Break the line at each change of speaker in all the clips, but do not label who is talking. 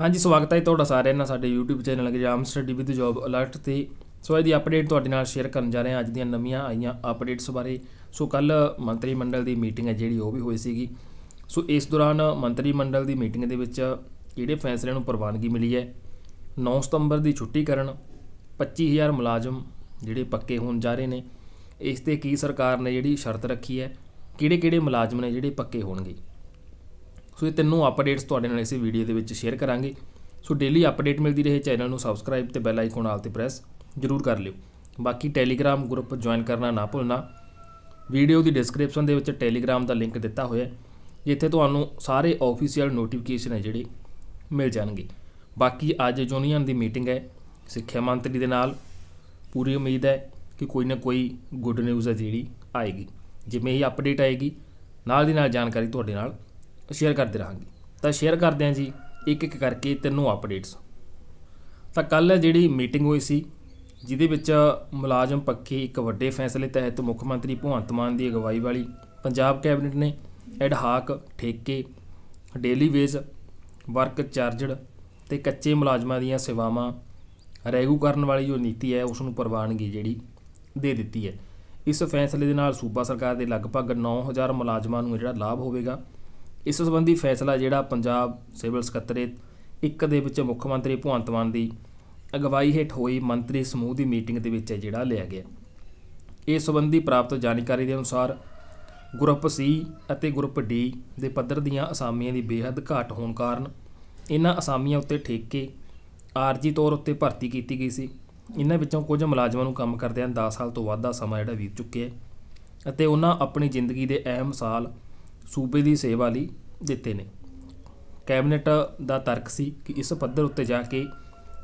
ਹਾਂਜੀ ਸਵਾਗਤ ਹੈ ਤੁਹਾਡਾ ਸਾਰਿਆਂ ਦਾ ਸਾਡੇ YouTube channel exam study with job alert ਤੇ ਸੋ ਅੱਜ ਦੀ ਅਪਡੇਟ ਤੁਹਾਡੇ ਨਾਲ ਸ਼ੇਅਰ ਕਰਨ ਜਾ ਰਹੇ ਹਾਂ ਅੱਜ ਦੀਆਂ ਨਵੀਆਂ ਆਈਆਂ ਅਪਡੇਟਸ ਬਾਰੇ ਸੋ ਕੱਲ ਮੰਤਰੀ ਮੰਡਲ ਦੀ ਮੀਟਿੰਗ ਹੈ ਜਿਹੜੀ ਉਹ ਵੀ ਹੋਈ ਸੀਗੀ ਸੋ ਇਸ ਦੌਰਾਨ ਮੰਤਰੀ ਮੰਡਲ ਦੀ ਮੀਟਿੰਗ ਦੇ ਵਿੱਚ ਕਿਹੜੇ ਫੈਸਲਿਆਂ ਨੂੰ ਪ੍ਰਵਾਨਗੀ ਮਿਲੀ ਹੈ 9 ਸਤੰਬਰ ਦੀ ਛੁੱਟੀ ਕਰਨ 25000 ਮੁਲਾਜ਼ਮ ਜਿਹੜੇ ਪੱਕੇ ਹੋਣ ਜਾ ਰਹੇ ਨੇ ਇਸ ਤੇ ਕੀ ਸਰਕਾਰ ਨੇ ਜਿਹੜੀ ਸ਼ਰਤ ਰੱਖੀ ਹੈ ਕਿਹੜੇ-ਕਿਹੜੇ ਮੁਲਾਜ਼ਮ ਨੇ ਜਿਹੜੇ ਪੱਕੇ ਹੋਣਗੇ ਸੋ ਇਹ ਤਿੰਨੋਂ ਅਪਡੇਟਸ ਤੁਹਾਡੇ ਨਾਲ ਇਸੇ ਵੀਡੀਓ ਦੇ ਵਿੱਚ ਸ਼ੇਅਰ ਕਰਾਂਗੇ ਸੋ ਡੇਲੀ ਅਪਡੇਟ ਮਿਲਦੀ ਰਹੇ ਚੈਨਲ ਨੂੰ ਸਬਸਕ੍ਰਾਈਬ ਤੇ ਬੈਲ ਆਈਕਨ ਆਲ ਤੇ ਪ੍ਰੈਸ ਜ਼ਰੂਰ ਕਰ ਲਿਓ ਬਾਕੀ ਟੈਲੀਗ੍ਰam ਗਰੁੱਪ ਜੁਆਇਨ ਕਰਨਾ ਨਾ ਭੁੱਲਣਾ ਵੀਡੀਓ ਦੀ ਡਿਸਕ੍ਰਿਪਸ਼ਨ ਦੇ ਵਿੱਚ ਟੈਲੀਗ੍ਰam ਦਾ ਲਿੰਕ ਦਿੱਤਾ ਹੋਇਆ ਹੈ ਜਿੱਥੇ ਤੁਹਾਨੂੰ ਸਾਰੇ ਆਫੀਸ਼ੀਅਲ ਨੋਟੀਫਿਕੇਸ਼ਨ ਹੈ ਜਿਹੜੇ ਮਿਲ ਜਾਣਗੇ ਬਾਕੀ ਅੱਜ ਜੁਨੀਅਨ ਦੀ ਮੀਟਿੰਗ ਹੈ ਸਿੱਖਿਆ ਮੰਤਰੀ ਦੇ ਨਾਲ ਪੂਰੀ ਉਮੀਦ ਹੈ ਕਿ ਕੋਈ ਨਾ ਕੋਈ ਗੁੱਡ ਨਿਊਜ਼ ਹੈ ਜਿਹੜੀ ਆਏਗੀ ਜਿਵੇਂ ਹੀ ਅਪਡੇਟ ਆਏਗੀ ਨਾਲ ਦੀ ਨਾਲ ਜਾਣਕਾਰੀ ਤੁਹਾਡੇ ਨਾਲ ਸ਼ੇਅਰ ਕਰਦੇ ਰਹਾਂਗੇ ਤਾਂ ਸ਼ੇਅਰ ਕਰਦੇ ਆਂ ਜੀ ਇੱਕ ਇੱਕ ਕਰਕੇ ਤਿੰਨੋਂ ਅਪਡੇਟਸ ਤਾਂ ਕੱਲ ਜਿਹੜੀ ਮੀਟਿੰਗ ਹੋਈ ਸੀ ਜਿਹਦੇ ਵਿੱਚ ਮੁਲਾਜ਼ਮ ਪੱਖੀ ਇੱਕ ਵੱਡੇ ਫੈਸਲੇ ਤਹਿਤ ਮੁੱਖ ਮੰਤਰੀ ਭਵੰਤ ਮਾਨ ਦੀ ਅਗਵਾਈ ਵਾਲੀ ਪੰਜਾਬ ਕੈਬਨਿਟ ਨੇ ਐਡ ਹਾਕ ਠੇਕੇ ਡੇਲੀ ਵੇਜ ਵਰਕ ਚਾਰਜਡ ਤੇ ਕੱਚੇ ਮੁਲਾਜ਼ਮਾਂ ਦੀਆਂ ਸੇਵਾਵਾਂ ਰੈਗੂ ਕਰਨ ਵਾਲੀ ਜੋ ਨੀਤੀ ਹੈ ਉਸ ਨੂੰ ਪ੍ਰਵਾਨਗੀ ਜਿਹੜੀ ਦੇ ਦਿੱਤੀ ਹੈ ਇਸ ਫੈਸਲੇ ਦੇ ਨਾਲ ਸੂਬਾ ਸਰਕਾਰ ਦੇ ਲਗਭਗ 9000 ਮੁਲਾਜ਼ਮਾਂ ਨੂੰ ਜਿਹੜਾ ਲਾਭ ਹੋਵੇਗਾ ਇਸ ਸੰਬੰਧੀ ਫੈਸਲਾ ਜਿਹੜਾ ਪੰਜਾਬ ਸਿਵਲ ਸਕੱਤਰੇ ਇੱਕ ਦੇ ਵਿੱਚ ਮੁੱਖ ਮੰਤਰੀ ਭਗਵੰਤ ਮਾਨ ਦੀ ਅਗਵਾਈ ਹੇਠ ਹੋਈ ਮੰਤਰੀ ਸਮੂਹ ਦੀ ਮੀਟਿੰਗ ਦੇ ਵਿੱਚ ਜਿਹੜਾ ਲਿਆ ਗਿਆ ਇਸ ਸੰਬੰਧੀ ਪ੍ਰਾਪਤ ਜਾਣਕਾਰੀ ਦੇ ਅਨੁਸਾਰ ਗਰੁੱਪ ਸੀ ਅਤੇ ਗਰੁੱਪ ਡੀ ਦੇ ਪੱਧਰ ਦੀਆਂ ਅਸਾਮੀਆਂ ਦੀ ਬੇਹੱਦ ਘਾਟ ਹੋਣ ਕਾਰਨ ਇਹਨਾਂ ਅਸਾਮੀਆਂ ਉੱਤੇ ਠੇਕੇ ਆਰਜੀ ਤੌਰ ਉੱਤੇ ਭਰਤੀ ਕੀਤੀ ਗਈ ਸੀ ਇਹਨਾਂ ਵਿੱਚੋਂ ਕੁਝ ਮੁਲਾਜ਼ਮਾਂ ਨੂੰ ਕੰਮ ਕਰਦਿਆਂ 10 ਸਾਲ ਤੋਂ ਵੱਧ ਦਾ ਸਮਾਂ ਜਿਹੜਾ ਬੀਤ ਚੁੱਕਿਆ ਹੈ ਅਤੇ ਉਹਨਾਂ ਆਪਣੀ ਜ਼ਿੰਦਗੀ ਦੇ ਅਹਿਮ ਸਾਲ ਸੂਬੇ ਦੀ ਸੇਵਾ ਲਈ ਦਿੱਤੇ ਨੇ ਕੈਬਨਿਟ ਦਾ ਤਰਕ ਸੀ ਕਿ ਇਸ ਪੱਧਰ ਉੱਤੇ ਜਾ ਕੇ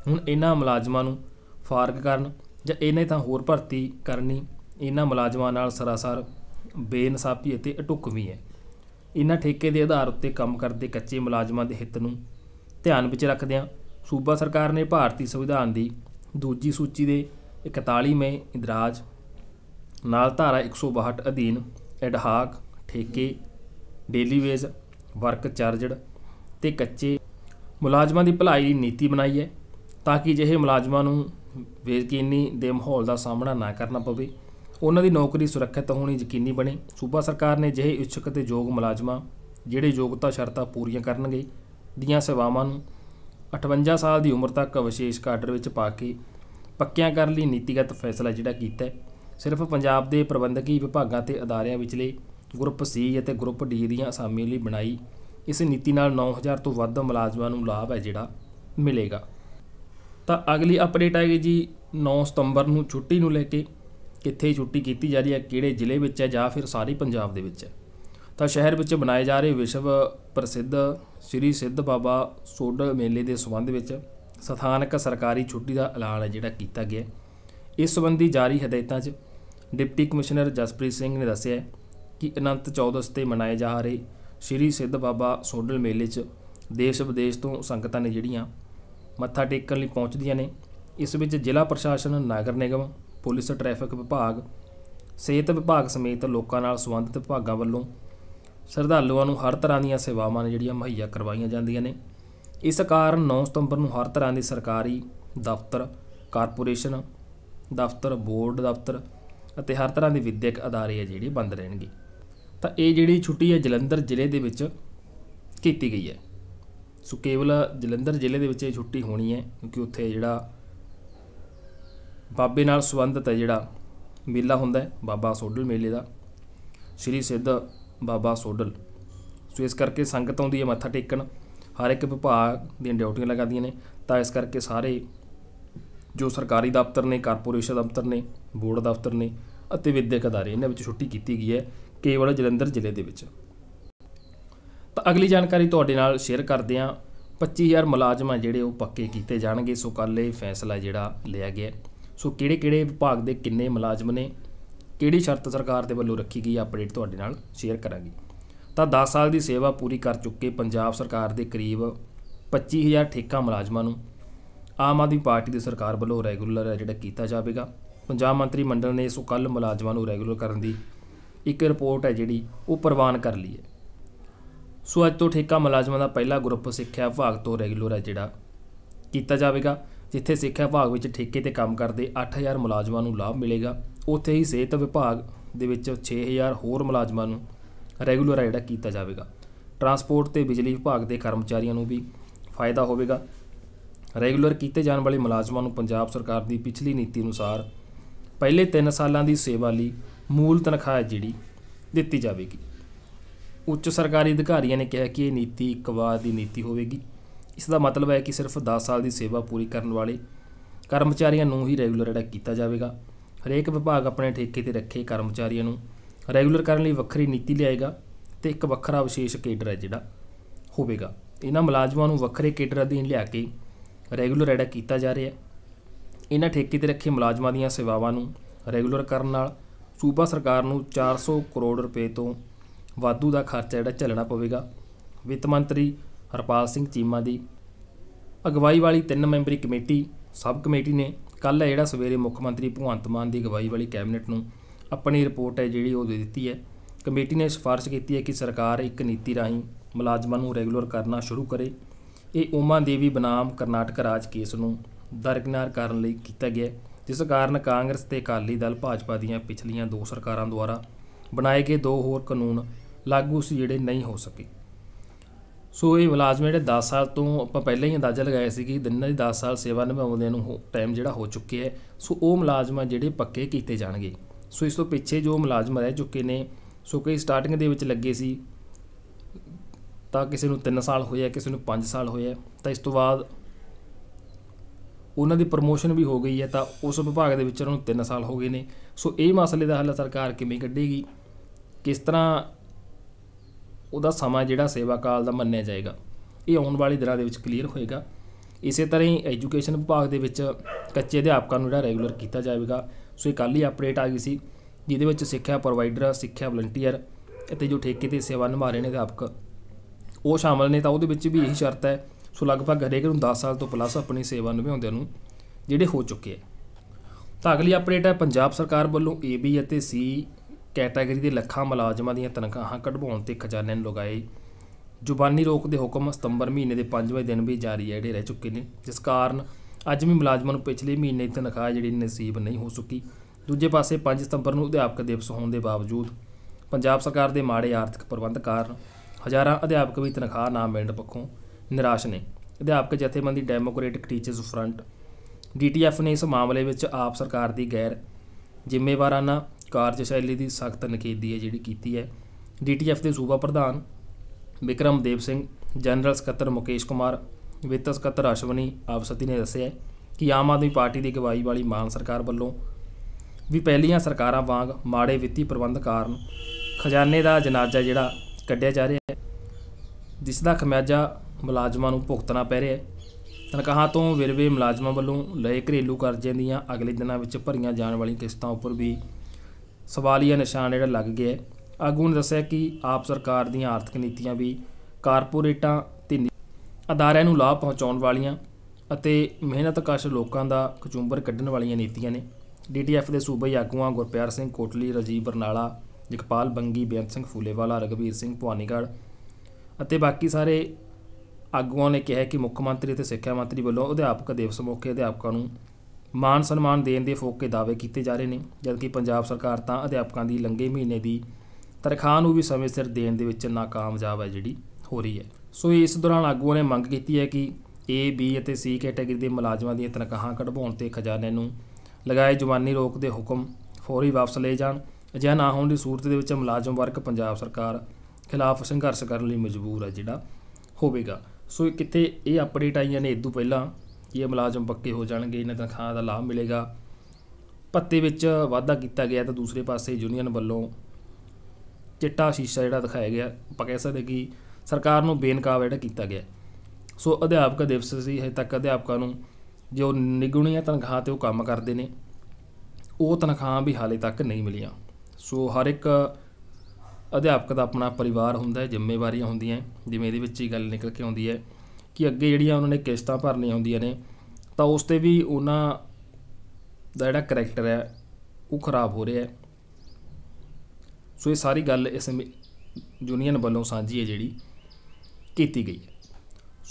ਹੁਣ ਇਹਨਾਂ ਮੁਲਾਜ਼ਮਾਂ ਨੂੰ ਫਾਰਗ ਕਰਨ ਜਾਂ ਇਹਨੇ ਤਾਂ ਹੋਰ ਭਰਤੀ ਕਰਨੀ ਇਹਨਾਂ ਮੁਲਾਜ਼ਮਾਂ ਨਾਲ ਸਰਾਸਰ ਬੇਇਨਸਾਫੀ ਅਤੇ ਅਟੁਕਵੀ ਹੈ ਇਹਨਾਂ ਠੇਕੇ ਦੇ ਆਧਾਰ ਉੱਤੇ ਕੰਮ ਕਰਦੇ ਕੱਚੇ ਮੁਲਾਜ਼ਮਾਂ ਦੇ ਹਿੱਤ ਨੂੰ ਧਿਆਨ ਵਿੱਚ ਰੱਖਦਿਆਂ ਸੂਬਾ ਸਰਕਾਰ ਨੇ ਭਾਰਤੀ ਸੰਵਿਧਾਨ ਦੀ ਦੂਜੀ ਸੂਚੀ ਦੇ 41ਵੇਂ ਇੰਦਰਾਜ ਨਾਲ ਧਾਰਾ 162 ਅਧੀਨ ਐਡਹਾਕ ਠੇਕੇ ਡੇਲੀ ਵੇਜ ਵਰਕ ਚਾਰਜਡ ਤੇ ਕੱਚੇ ਮੁਲਾਜ਼ਮਾਂ ਦੀ ਭਲਾਈ ਦੀ ਨੀਤੀ ਬਣਾਈ ਹੈ ਤਾਂ ਕਿ ਜਿਹੇ ਮੁਲਾਜ਼ਮਾਂ ਨੂੰ ਬੇਯਕੀਨੀ ਦੇ ਮਾਹੌਲ ਦਾ ਸਾਹਮਣਾ ਨਾ ਕਰਨਾ ਪਵੇ ਉਹਨਾਂ ਦੀ ਨੌਕਰੀ ਸੁਰੱਖਿਅਤ ਹੋਣੀ ਯਕੀਨੀ ਬਣੇ ਸੂਬਾ ਸਰਕਾਰ ਨੇ ਜਿਹੇ ਇੱਛਕ ਤੇ ਯੋਗ ਮੁਲਾਜ਼ਮਾਂ ਜਿਹੜੇ ਯੋਗਤਾ ਸ਼ਰਤਾਂ ਪੂਰੀਆਂ ਕਰਨਗੇ ਦੀਆਂ ਸੇਵਾਵਾਂ ਨੂੰ 58 ਸਾਲ ਦੀ ਉਮਰ ਤੱਕ ਵਿਸ਼ੇਸ਼ ਕਾਡਰ ਵਿੱਚ ਪਾ ਕੇ ਪੱਕਿਆਂ ਕਰਨ ਲਈ ਨੀਤੀਗਤ ਫੈਸਲਾ ਜਿਹੜਾ ਕੀਤਾ ਸਿਰਫ ਪੰਜਾਬ ਦੇ ਪ੍ਰਬੰਧਕੀ ਵਿਭਾਗਾਂ ਤੇ ਅਦਾਰਿਆਂ ਵਿੱਚਲੇ ਗਰੁੱਪ ਸੀ ਅਤੇ ਗਰੁੱਪ ਡੀ ਦੀਆਂ ਅਸਾਮੀਆਂ ਲਈ ਬਣਾਈ ਇਸ ਨੀਤੀ ਨਾਲ 9000 ਤੋਂ ਵੱਧ ਮੁਲਾਜ਼ਮਾਂ ਨੂੰ ਲਾਭ ਹੈ ਜਿਹੜਾ ਮਿਲੇਗਾ ਤਾਂ ਅਗਲੀ ਅਪਡੇਟ ਆਏਗੀ ਜੀ 9 ਸਤੰਬਰ ਨੂੰ ਛੁੱਟੀ ਨੂੰ ਲੈ ਕੇ ਕਿੱਥੇ ਛੁੱਟੀ ਕੀਤੀ ਜਾ ਰਹੀ ਹੈ ਕਿਹੜੇ ਜ਼ਿਲ੍ਹੇ ਵਿੱਚ ਹੈ ਜਾਂ ਫਿਰ ਸਾਰੇ ਪੰਜਾਬ ਦੇ ਵਿੱਚ ਹੈ ਤਾਂ ਸ਼ਹਿਰ ਵਿੱਚ ਬਣਾਏ ਜਾ ਰਹੇ ਵਿਸ਼ਵ ਪ੍ਰਸਿੱਧ ਸ੍ਰੀ ਸਿੱਧ ਬਾਬਾ ਸੋਡ ਮੇਲੇ ਦੇ ਸਬੰਧ ਵਿੱਚ ਸਥਾਨਕ ਸਰਕਾਰੀ ਛੁੱਟੀ ਦਾ ਐਲਾਨ ਹੈ ਜਿਹੜਾ ਕੀਤਾ ਗਿਆ ਇਸ ਸੰਬੰਧੀ ਜਾਰੀ ਹਦਾਇਤਾਂ 'ਚ ਡਿਪਟੀ ਕਮਿਸ਼ਨਰ ਜਸਪ੍ਰੀਤ ਸਿੰਘ ਨੇ ਦੱਸਿਆ ਕਿ ਅਨੰਤ ਚੌਦਸ ਤੇ ਮਨਾਏ ਜਾ ਰਹੇ ਸ਼੍ਰੀ ਸਿੱਧ ਬਾਬਾ ਸੋਡਲ ਮੇਲੇ 'ਚ ਦੇਸ਼ ਵਿਦੇਸ਼ ਤੋਂ ਸੰਗਤਾਂ ਨੇ ਜਿਹੜੀਆਂ ਮੱਥਾ ਟੇਕਣ ਲਈ ਪਹੁੰਚਦੀਆਂ ਨੇ ਇਸ ਵਿੱਚ ਜ਼ਿਲ੍ਹਾ ਪ੍ਰਸ਼ਾਸਨ ਨਗਰ ਨਿਗਮ ਪੁਲਿਸ ਟ੍ਰੈਫਿਕ ਵਿਭਾਗ ਸਿਹਤ ਵਿਭਾਗ ਸਮੇਤ ਲੋਕਾਂ ਨਾਲ ਸੰਬੰਧਿਤ ਵਿਭਾਗਾਂ ਵੱਲੋਂ ਸ਼ਰਧਾਲੂਆਂ ਨੂੰ ਹਰ ਤਰ੍ਹਾਂ ਦੀਆਂ ਸੇਵਾਵਾਂ ਨੇ ਜਿਹੜੀਆਂ ਮੁਹੱਈਆ ਕਰਵਾਈਆਂ ਜਾਂਦੀਆਂ ਨੇ ਇਸ ਕਾਰਨ 9 ਸਤੰਬਰ ਨੂੰ ਹਰ ਤਰ੍ਹਾਂ ਦੇ ਸਰਕਾਰੀ ਦਫ਼ਤਰ ਕਾਰਪੋਰੇਸ਼ਨ ਦਫ਼ਤਰ ਬੋਰਡ ਦਫ਼ਤਰ ਅਤੇ ਹਰ ਤਰ੍ਹਾਂ ਦੇ ਵਿਦਿਅਕ ਅਦਾਰੇ ਜਿਹੜੇ ਬੰਦ ਰਹਿਣਗੇ ਤਾਂ ਇਹ ਜਿਹੜੀ ਛੁੱਟੀ ਹੈ ਜਲੰਧਰ ਜ਼ਿਲ੍ਹੇ ਦੇ ਵਿੱਚ ਕੀਤੀ ਗਈ ਹੈ ਸੋ ਕੇਵਲ ਜਲੰਧਰ ਜ਼ਿਲ੍ਹੇ ਦੇ ਵਿੱਚ ਇਹ ਛੁੱਟੀ ਹੋਣੀ ਹੈ ਕਿਉਂਕਿ ਉੱਥੇ ਜਿਹੜਾ ਬਾਬੇ ਨਾਲ ਸੰਬੰਧਤ ਹੈ ਜਿਹੜਾ ਮੇਲਾ ਹੁੰਦਾ ਹੈ ਬਾਬਾ ਸੋਡਲ ਮੇਲੇ ਦਾ ਸ੍ਰੀ ਸਿੱਧ ਬਾਬਾ ਸੋਡਲ ਸੋ ਇਸ ਕਰਕੇ ਸੰਗਤ ਆਉਂਦੀ ਹੈ ਮੱਥਾ ਟੇਕਣ ਹਰ ਇੱਕ ਵਿਭਾਗ ਦੀਆਂ ਡਿਊਟੀਆਂ ਲਗਾਦੀਆਂ ਨੇ ਤਾਂ ਇਸ ਕਰਕੇ ਸਾਰੇ ਜੋ ਸਰਕਾਰੀ ਦਫ਼ਤਰ ਨੇ ਕਾਰਪੋਰੇਸ਼ਨ ਦਫ਼ਤਰ ਨੇ ਬੋਰਡ ਦਫ਼ਤਰ ਨੇ ਅਤੇ ਵਿਦਿਅਕ ਅਦਾਰੇ ਇਹਨਾਂ ਵਿੱਚ ਛੁੱਟੀ ਕੀਤੀ ਗਈ ਹੈ ਕੇਵਲ ਜਲੰਧਰ ਜ਼ਿਲ੍ਹੇ ਦੇ ਵਿੱਚ ਤਾਂ ਅਗਲੀ ਜਾਣਕਾਰੀ ਤੁਹਾਡੇ ਨਾਲ ਸ਼ੇਅਰ ਕਰਦੇ ਹਾਂ 25000 ਮੁਲਾਜ਼ਮ ਆ ਜਿਹੜੇ ਉਹ ਪੱਕੇ ਕੀਤੇ ਜਾਣਗੇ ਸੋ ਕੱਲ ਇਹ ਫੈਸਲਾ ਜਿਹੜਾ ਲਿਆ ਗਿਆ ਸੋ ਕਿਹੜੇ-ਕਿਹੜੇ ਵਿਭਾਗ ਦੇ ਕਿੰਨੇ ਮੁਲਾਜ਼ਮ ਨੇ ਕਿਹੜੀ ਸ਼ਰਤ ਸਰਕਾਰ ਦੇ ਵੱਲੋਂ ਰੱਖੀ ਗਈ ਅਪਡੇਟ ਤੁਹਾਡੇ ਨਾਲ ਸ਼ੇਅਰ ਕਰਾਂਗੇ ਤਾਂ 10 ਸਾਲ ਦੀ ਸੇਵਾ ਪੂਰੀ ਕਰ ਚੁੱਕੇ ਪੰਜਾਬ ਸਰਕਾਰ ਦੇ ਕਰੀਬ 25000 ਠੇਕਾ ਮੁਲਾਜ਼ਮਾਂ ਨੂੰ ਆਮ ਆਦਮੀ ਪਾਰਟੀ ਦੀ ਸਰਕਾਰ ਵੱਲੋਂ ਰੈਗੂਲਰ ਜਿਹੜਾ ਕੀਤਾ ਜਾਵੇਗਾ ਪੰਜਾਬ ਮੰਤਰੀ ਮੰਡਲ ਨੇ ਸੋ ਕੱਲ ਮੁਲਾਜ਼ਮਾਂ ਨੂੰ ਰੈਗੂਲਰ ਕਰਨ ਦੀ ਇੱਕ ਰਿਪੋਰਟ ਹੈ ਜਿਹੜੀ ਉਹ ਪ੍ਰਵਾਨ ਕਰ ਲਈ ਹੈ ਸੋ ਅੱਜ ਤੋਂ ਠੇਕਾ ਮੁਲਾਜ਼ਮਾਂ ਦਾ ਪਹਿਲਾ ਗਰੁੱਪ ਸਿੱਖਿਆ ਵਿਭਾਗ ਤੋਂ ਰੈਗੂਲਰ ਹੈ ਜਿਹੜਾ ਕੀਤਾ ਜਾਵੇਗਾ ਜਿੱਥੇ ਸਿੱਖਿਆ ਵਿਭਾਗ ਵਿੱਚ ਠੇਕੇ ਤੇ ਕੰਮ ਕਰਦੇ 8000 ਮੁਲਾਜ਼ਮਾਂ ਨੂੰ ਲਾਭ ਮਿਲੇਗਾ ਉੱਥੇ ਹੀ ਸਿਹਤ ਵਿਭਾਗ ਦੇ ਵਿੱਚ 6000 ਹੋਰ ਮੁਲਾਜ਼ਮਾਂ ਨੂੰ ਰੈਗੂਲਰ ਜਿਹੜਾ ਕੀਤਾ ਜਾਵੇਗਾ ਟਰਾਂਸਪੋਰਟ ਤੇ ਬਿਜਲੀ ਵਿਭਾਗ ਦੇ ਕਰਮਚਾਰੀਆਂ ਨੂੰ ਵੀ ਫਾਇਦਾ ਹੋਵੇਗਾ ਰੈਗੂਲਰ ਕੀਤੇ ਜਾਣ ਵਾਲੇ ਮੁਲਾਜ਼ਮਾਂ ਨੂੰ ਪੰਜਾਬ ਸਰਕਾਰ ਦੀ ਪਿਛਲੀ ਨੀਤੀ ਅਨੁਸਾਰ ਪਹਿਲੇ 3 ਸਾਲਾਂ ਦੀ ਸੇਵਾ ਲਈ ਮੂਲ ਤਨਖਾਹ ਜਿਹੜੀ ਦਿੱਤੀ ਜਾਵੇਗੀ ਉੱਚ ਸਰਕਾਰੀ ਅਧਿਕਾਰੀਆਂ ਨੇ ਕਿਹਾ ਕਿ ਇਹ ਨੀਤੀ ਇੱਕ ਵਾਰ ਦੀ ਨੀਤੀ ਹੋਵੇਗੀ ਇਸ ਦਾ ਮਤਲਬ ਹੈ ਕਿ ਸਿਰਫ 10 ਸਾਲ ਦੀ ਸੇਵਾ ਪੂਰੀ ਕਰਨ ਵਾਲੇ ਕਰਮਚਾਰੀਆਂ ਨੂੰ ਹੀ ਰੈਗੂਲਰ ਜਿਹੜਾ ਕੀਤਾ ਜਾਵੇਗਾ ਹਰੇਕ ਵਿਭਾਗ ਆਪਣੇ ਠੇਕੇ ਤੇ ਰੱਖੇ ਕਰਮਚਾਰੀਆਂ ਨੂੰ ਰੈਗੂਲਰ ਕਰਨ ਲਈ ਵੱਖਰੀ ਨੀਤੀ ਲਿਆਏਗਾ ਤੇ ਇੱਕ ਵੱਖਰਾ ਵਿਸ਼ੇਸ਼ ਕੇਡਰ ਹੈ ਜਿਹੜਾ ਹੋਵੇਗਾ ਇਹਨਾਂ ਮੁਲਾਜ਼ਮਾਂ ਨੂੰ ਵੱਖਰੇ ਕੇਡਰ ਅਧੀਨ ਲਿਆ ਕੇ ਰੈਗੂਲਰ ਜਿਹੜਾ ਕੀਤਾ ਜਾ ਰਿਹਾ ਹੈ ਇਹਨਾਂ ਠੇਕੇ ਤੇ ਰੱਖੇ ਮੁਲਾਜ਼ਮਾਂ ਦੀਆਂ ਸੇਵਾਵਾਂ ਨੂੰ ਰੈਗੂਲਰ ਕਰਨ ਨਾਲ ਸੂਬਾ ਸਰਕਾਰ ਨੂੰ 400 ਕਰੋੜ ਰੁਪਏ ਤੋਂ ਵਾਧੂ ਦਾ ਖਰਚਾ ਜਿਹੜਾ ਚੱਲਣਾ ਪਵੇਗਾ ਵਿੱਤ ਮੰਤਰੀ ਹਰਪਾਲ ਸਿੰਘ ਚੀਮਾ ਦੀ ਅਗਵਾਈ ਵਾਲੀ ਤਿੰਨ ਮੈਂਬਰੀ ਕਮੇਟੀ ਸਬ ਕਮੇਟੀ ਨੇ ਕੱਲ ਹੈ ਜਿਹੜਾ ਸਵੇਰੇ ਮੁੱਖ ਮੰਤਰੀ ਭਗਵੰਤ ਮਾਨ ਦੀ ਅਗਵਾਈ ਵਾਲੀ ਕੈਬਨਿਟ ਨੂੰ ਆਪਣੀ ਰਿਪੋਰਟ ਹੈ ਜਿਹੜੀ ਉਹ ਦੇ ਦਿੱਤੀ ਹੈ ਕਮੇਟੀ ਨੇ ਸਿਫਾਰਿਸ਼ ਕੀਤੀ ਹੈ ਕਿ ਸਰਕਾਰ ਇੱਕ ਨੀਤੀ ਰਾਹੀਂ ਮੁਲਾਜ਼ਮਾਂ ਨੂੰ ਰੈਗੂਲਰ ਕਰਨਾ ਸ਼ੁਰੂ ਕਰੇ ਇਹ ਓਮਾ ਦੇਵੀ ਬਨਾਮ ਕਰਨਾਟਕ ਰਾਜ ਕੇਸ ਨੂੰ ਦਰਗਨਾਰ ਕਰਨ ਲਈ ਕੀਤਾ ਗਿਆ ਹੈ ਜਿਸ ਕਾਰਨ ਕਾਂਗਰਸ ਤੇ ਅਕਾਲੀ ਦਲ ਭਾਜਪਾ ਦੀਆਂ ਪਿਛਲੀਆਂ ਦੋ ਸਰਕਾਰਾਂ ਦੁਆਰਾ ਬਣਾਏ ਗਏ ਦੋ ਹੋਰ ਕਾਨੂੰਨ ਲਾਗੂ ਸੀ ਜਿਹੜੇ ਨਹੀਂ ਹੋ ਸਕੇ ਸੋ ਇਹ ਮੁਲਾਜ਼ਮ ਜਿਹੜੇ 10 ਸਾਲ ਤੋਂ ਆਪਾਂ ਪਹਿਲਾਂ ਹੀ ਅੰਦਾਜ਼ਾ ਲਗਾਇਆ ਸੀ ਕਿ ਦਿਨਾਂ ਦੀ 10 ਸਾਲ ਸੇਵਾ ਨਿਭਾਉਂਦਿਆਂ ਨੂੰ ਟਾਈਮ ਜਿਹੜਾ ਹੋ ਚੁੱਕਿਆ ਹੈ ਸੋ ਉਹ ਮੁਲਾਜ਼ਮ ਜਿਹੜੇ ਪੱਕੇ ਕੀਤੇ ਜਾਣਗੇ ਸੋ ਇਸ ਤੋਂ ਪਿੱਛੇ ਜੋ ਮੁਲਾਜ਼ਮ ਰਹਿ ਚੁੱਕੇ ਨੇ ਸੋ ਕਈ ਸਟਾਰਟਿੰਗ ਦੇ ਵਿੱਚ ਲੱਗੇ ਸੀ ਤਾਂ ਕਿਸੇ ਨੂੰ 3 ਸਾਲ ਹੋਇਆ ਕਿਸੇ ਨੂੰ 5 ਸਾਲ ਹੋਇਆ ਤਾਂ ਇਸ ਤੋਂ ਬਾਅਦ ਉਹਨਾਂ ਦੀ ਪ੍ਰਮੋਸ਼ਨ ਵੀ ਹੋ ਗਈ ਹੈ ਤਾਂ ਉਸ ਵਿਭਾਗ ਦੇ ਵਿੱਚ ਉਹਨੂੰ 3 ਸਾਲ ਹੋ ਗਏ ਨੇ ਸੋ ਇਹ ਮਸਲੇ ਦਾ ਹੱਲ ਸਰਕਾਰ ਕਿਵੇਂ ਕੱਢੇਗੀ ਕਿਸ ਤਰ੍ਹਾਂ ਉਹਦਾ ਸਮਾਂ ਜਿਹੜਾ ਸੇਵਾ ਕਾਲ ਦਾ ਮੰਨਿਆ ਜਾਏਗਾ ਇਹ ਆਉਣ ਵਾਲੀ ਦਿਨਾਂ ਦੇ ਵਿੱਚ ਕਲੀਅਰ ਹੋਏਗਾ ਇਸੇ ਤਰ੍ਹਾਂ ਹੀ ਐਜੂਕੇਸ਼ਨ ਵਿਭਾਗ ਦੇ ਵਿੱਚ ਕੱਚੇ ਅਧਿਆਪਕਾਂ ਨੂੰ ਜਿਹੜਾ ਰੈਗੂਲਰ ਕੀਤਾ ਜਾਵੇਗਾ ਸੋ ਇਹ ਕੱਲ ਹੀ ਅਪਡੇਟ ਆ ਗਈ ਸੀ ਜਿਹਦੇ ਵਿੱਚ ਸਿੱਖਿਆ ਪ੍ਰੋਵਾਈਡਰ ਸਿੱਖਿਆ ਵਲੰਟੀਅਰ ਅਤੇ ਜੋ ਠੇਕੇ ਤੇ ਸੇਵਾ ਨਿਭਾ ਰਹੇ ਨੇ ਅਧਿਆਪਕ ਉਹ ਸ਼ਾਮਲ ਨੇ ਤਾਂ ਉਹਦੇ ਵਿੱਚ ਵੀ ਇਹੀ ਸ਼ਰਤ ਹੈ ਸੋ ਲਗਭਗ ਹਰੇਕ ਨੂੰ 10 ਸਾਲ ਤੋਂ ਪਲੱਸ ਆਪਣੀ ਸੇਵਾ ਨਿਭਾਉਂਦਿਆਂ ਨੂੰ ਜਿਹੜੇ ਹੋ ਚੁੱਕੇ ਆ ਤਾਂ ਅਗਲੀ ਅਪਡੇਟ ਹੈ ਪੰਜਾਬ ਸਰਕਾਰ ਵੱਲੋਂ ਬੀ ਅਤੇ ਸੀ ਕੈਟਾਗਰੀ ਦੇ ਲੱਖਾਂ ਮੁਲਾਜ਼ਮਾਂ ਦੀਆਂ ਤਨਖਾਹਾਂ ਕਢਵਾਉਣ ਤੇ ਖਜ਼ਾਨੇ ਨੂੰ ਲਗਾਏ ਜ਼ੁਬਾਨੀ ਰੋਕ ਦੇ ਹੁਕਮ ਸਤੰਬਰ ਮਹੀਨੇ ਦੇ 5ਵੇਂ ਦਿਨ ਵੀ ਜਾਰੀ ਹੈ ਜਿਹੜੇ ਰਹਿ ਚੁੱਕੇ ਨੇ ਜਿਸ ਕਾਰਨ ਅੱਜ ਵੀ ਮੁਲਾਜ਼ਮਾਂ ਨੂੰ ਪਿਛਲੇ ਮਹੀਨੇ ਦੀ ਤਨਖਾਹ ਜਿਹੜੀ ਨਸੀਬ ਨਹੀਂ ਹੋ ਸਕੀ ਦੂਜੇ ਪਾਸੇ 5 ਸਤੰਬਰ ਨੂੰ ਅਧਿਆਪਕ ਦਿਵਸ ਹੋਣ ਦੇ ਬਾਵਜੂਦ ਪੰਜਾਬ ਸਰਕਾਰ ਦੇ ਮਾੜੇ ਆਰਥਿਕ ਪ੍ਰਬੰਧ ਕਾਰਨ ਹਜ਼ਾਰਾਂ ਅਧਿਆਪਕ ਵੀ ਤਨਖਾਹ ਨਾ ਮਿਲਣ ਪੱਖੋਂ ਨਿਰਾਸ਼ ਨੇ ਅਧਿਆਪਕ ਜਥੇਬੰਦੀ ਡੈਮੋਕ੍ਰੈਟਿਕ ਟੀਚਰਸ ਫਰੰਟ ਡੀਟੀਐਫ ਨੇ ਇਸ ਮਾਮਲੇ ਵਿੱਚ ਆਪ ਸਰਕਾਰ ਦੀ ਗੈਰ ਜ਼ਿੰਮੇਵਾਰਾਨਾ ਕਾਰਜਸ਼ੈਲੀ ਦੀ ਸਖਤ ਨਖੇਦੀ ਹੈ ਜਿਹੜੀ ਕੀਤੀ ਹੈ ਡੀਟੀਐਫ ਦੇ ਸੂਬਾ ਪ੍ਰਧਾਨ ਵਿਕਰਮਦੇਵ ਸਿੰਘ ਜਨਰਲ ਸਕੱਤਰ ਮੁਕੇਸ਼ ਕੁਮਾਰ ਵਿੱਤ ਸਕੱਤਰ ਅਸ਼ਵਨੀ ਆਪਸਤੀ ਨੇ ਦੱਸਿਆ ਕਿ ਆਮ ਆਦਮੀ ਪਾਰਟੀ ਦੀ ਗਵਾਈ ਵਾਲੀ ਮਾਨ ਸਰਕਾਰ ਵੱਲੋਂ ਵੀ ਪਹਿਲੀਆਂ ਸਰਕਾਰਾਂ ਵਾਂਗ ਮਾੜੇ ਵਿੱਤੀ ਪ੍ਰਬੰਧ ਕਾਰਨ ਖਜ਼ਾਨੇ ਦਾ ਜਨਾਜ਼ਾ ਜਿਹੜਾ ਕੱਢਿਆ ਜਾ ਰਿਹਾ ਹੈ ਜਿਸ ਦਾ ਖਮਿਆਜਾ ਮੁਲਾਜ਼ਮਾਂ ਨੂੰ ਭੁਗਤਣਾ ਪੈ ਰਿਹਾ ਹੈ ਤਨਖਾਹਾਂ ਤੋਂ ਵਿਰਵੇ ਮੁਲਾਜ਼ਮਾਂ ਵੱਲੋਂ ਲਏ ਘਰੇਲੂ ਕਰਜ਼ੇ ਦੀਆਂ ਅਗਲੇ ਦਿਨਾਂ ਵਿੱਚ ਭਰੀਆਂ ਜਾਣ ਵਾਲੀਆਂ ਕਿਸ਼ਤਾਂ ਉੱਪਰ ਵੀ ਸਵਾਲੀਆ ਨਿਸ਼ਾਨ ਜਿਹੜਾ ਲੱਗ ਗਿਆ ਹੈ ਆਗੂ ਨੇ ਦੱਸਿਆ ਕਿ ਆਪ ਸਰਕਾਰ ਦੀਆਂ ਆਰਥਿਕ ਨੀਤੀਆਂ ਵੀ ਕਾਰਪੋਰੇਟਾਂ ਤੇ ਅਦਾਰਿਆਂ ਨੂੰ ਲਾਭ ਪਹੁੰਚਾਉਣ ਵਾਲੀਆਂ ਅਤੇ ਮਿਹਨਤਕਸ਼ ਲੋਕਾਂ ਦਾ ਕਚੂੰਬਰ ਕੱਢਣ ਵਾਲੀਆਂ ਨੀਤੀਆਂ ਨੇ ਡੀਟੀਐਫ ਦੇ ਸੂਬਾਈ ਆਗੂਆਂ ਗੁਰਪਿਆਰ ਸਿੰਘ ਕੋਟਲੀ ਰਜੀਵ ਬਰਨਾਲਾ ਜਗਪਾਲ ਬੰਗੀ ਬੇਅੰਤ ਸਿੰਘ ਫੂਲੇਵਾਲਾ ਰਗਵੀਰ ਸਿੰਘ ਪੁਆਨੀਗੜ ਅਤੇ ਬਾਕੀ ਸਾਰੇ ਆਗੂਆਂ ਨੇ ਕਿਹਾ ਕਿ ਮੁੱਖ ਮੰਤਰੀ ਅਤੇ ਸਿੱਖਿਆ ਮੰਤਰੀ ਵੱਲੋਂ ਅਧਿਆਪਕ ਦਿਵਸ ਮੌਕੇ ਅਧਿਆਪਕਾਂ ਨੂੰ ਮਾਨ ਸਨਮਾਨ ਦੇਣ ਦੇ ਫੋਕੇ ਦਾਅਵੇ ਕੀਤੇ ਜਾ ਰਹੇ ਨੇ ਜਦਕਿ ਪੰਜਾਬ ਸਰਕਾਰ ਤਾਂ ਅਧਿਆਪਕਾਂ ਦੀ ਲੰਗੇ ਮਹੀਨੇ ਦੀ ਤਰਖਾਹ ਨੂੰ ਵੀ ਸਮੇਂ ਸਿਰ ਦੇਣ ਦੇ ਵਿੱਚ ਨਾਕਾਮਯਾਬ ਹੈ ਜਿਹੜੀ ਹੋ ਰਹੀ ਹੈ ਸੋ ਇਸ ਦੌਰਾਨ ਆਗੂਆਂ ਨੇ ਮੰਗ ਕੀਤੀ ਹੈ ਕਿ ਏ ਬੀ ਅਤੇ ਸੀ ਕੈਟਾਗਰੀ ਦੇ ਮੁਲਾਜ਼ਮਾਂ ਦੀਆਂ ਤਨਖਾਹਾਂ ਕਢਵਾਉਣ ਤੇ ਖਜ਼ਾਨੇ ਨੂੰ ਲਗਾਏ ਜਵਾਨੀ ਰੋਕ ਦੇ ਹੁਕਮ ਫੌਰੀ ਵਾਪਸ ਲਏ ਜਾਣ ਅਜਿਹਾ ਨਾ ਹੋਣ ਦੀ ਸੂਰਤ ਦੇ ਵਿੱਚ ਮੁਲਾਜ਼ਮ ਵਰਗ ਪੰਜਾਬ ਸਰਕਾਰ ਖਿਲਾਫ ਸੰਘਰਸ਼ ਕਰਨ ਲਈ ਮਜਬੂਰ ਹੈ ਜਿਹੜਾ ਹੋਵੇਗਾ ਸੋ ਕਿਤੇ ਇਹ ਅਪਡੇਟ ਆਈਆਂ ਨੇ ਇਦੋਂ ਪਹਿਲਾਂ ਕਿ ਇਹ ਮੁਲਾਜ਼ਮ ਪੱਕੇ ਹੋ ਜਾਣਗੇ ਇਹਨਾਂ ਤਨਖਾਹ ਦਾ ਲਾਭ ਮਿਲੇਗਾ ਭੱਤੇ ਵਿੱਚ ਵਾਅਦਾ ਕੀਤਾ ਗਿਆ ਤਾਂ ਦੂਸਰੇ ਪਾਸੇ ਯੂਨੀਅਨ ਵੱਲੋਂ ਚਿੱਟਾ ਸ਼ੀਸ਼ਾ ਜਿਹੜਾ ਦਿਖਾਇਆ ਗਿਆ ਆਪਾਂ ਕਹਿ ਸਕਦੇ ਕਿ ਸਰਕਾਰ ਨੂੰ ਬੇਨਕਾਬ ਜਿਹੜਾ ਕੀਤਾ ਗਿਆ ਸੋ ਅਧਿਆਪਕ ਦਿਵਸ ਸੀ ਹਜੇ ਤੱਕ ਅਧਿਆਪਕਾਂ ਨੂੰ ਜੋ ਨਿਗੁਣੀਆਂ ਤਨਖਾਹ ਤੇ ਉਹ ਕੰਮ ਕਰਦੇ ਨੇ ਉਹ ਤਨਖਾਹਾਂ ਵੀ ਹਾਲੇ ਤੱਕ ਨਹੀਂ ਮਿਲੀਆਂ ਸੋ ਹਰ ਇੱਕ ਅਧਿਆਪਕ ਦਾ ਆਪਣਾ ਪਰਿਵਾਰ ਹੁੰਦਾ ਹੈ ਜ਼ਿੰਮੇਵਾਰੀਆਂ ਹੁੰਦੀਆਂ ਜਿਵੇਂ ਇਹਦੇ ਵਿੱਚ ਹੀ ਗੱਲ ਨਿਕਲ ਕੇ ਆਉਂਦੀ ਹੈ ਕਿ ਅੱਗੇ ਜਿਹੜੀਆਂ ਉਹਨਾਂ ਨੇ ਕਿਸ਼ਤਾਂ ਭਰਨੀਆਂ ਹੁੰਦੀਆਂ ਨੇ ਤਾਂ ਉਸ ਤੇ ਵੀ ਉਹਨਾਂ ਦਾ ਜਿਹੜਾ ਕੈਰੈਕਟਰ ਹੈ ਉਹ ਖਰਾਬ ਹੋ ਰਿਹਾ ਹੈ ਸੋ ਇਹ ਸਾਰੀ ਗੱਲ ਇਸ ਯੂਨੀਅਨ ਵੱਲੋਂ ਸਾਂਝੀ ਹੈ ਜਿਹੜੀ ਕੀਤੀ ਗਈ ਹੈ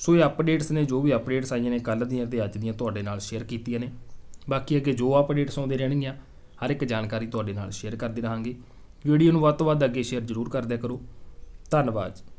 ਸੋ ਇਹ ਅਪਡੇਟਸ ਨੇ ਜੋ ਵੀ ਅਪਡੇਟਸ ਆਈਆਂ ਨੇ ਕੱਲ ਦੀਆਂ ਤੇ ਅੱਜ ਦੀਆਂ ਤੁਹਾਡੇ ਨਾਲ ਸ਼ੇਅਰ ਕੀਤੀਆਂ ਨੇ ਬਾਕੀ ਅੱਗੇ ਜੋ ਅਪਡੇਟਸ ਆਉਂਦੇ ਰਹਿਣਗੀਆਂ ਹਰ ਇੱਕ ਜਾਣਕਾਰੀ ਤੁਹਾਡੇ ਨਾਲ ਸ਼ੇਅਰ ਕਰਦੇ ਰਹਾਂਗੇ ਵੀਡੀਓ ਨੂੰ ਵੱਧ ਤੋਂ ਵੱਧ ਅੱਗੇ ਸ਼ੇਅਰ ਜ਼ਰੂਰ ਕਰਦਿਆ ਕਰੋ ਧੰਨਵਾਦ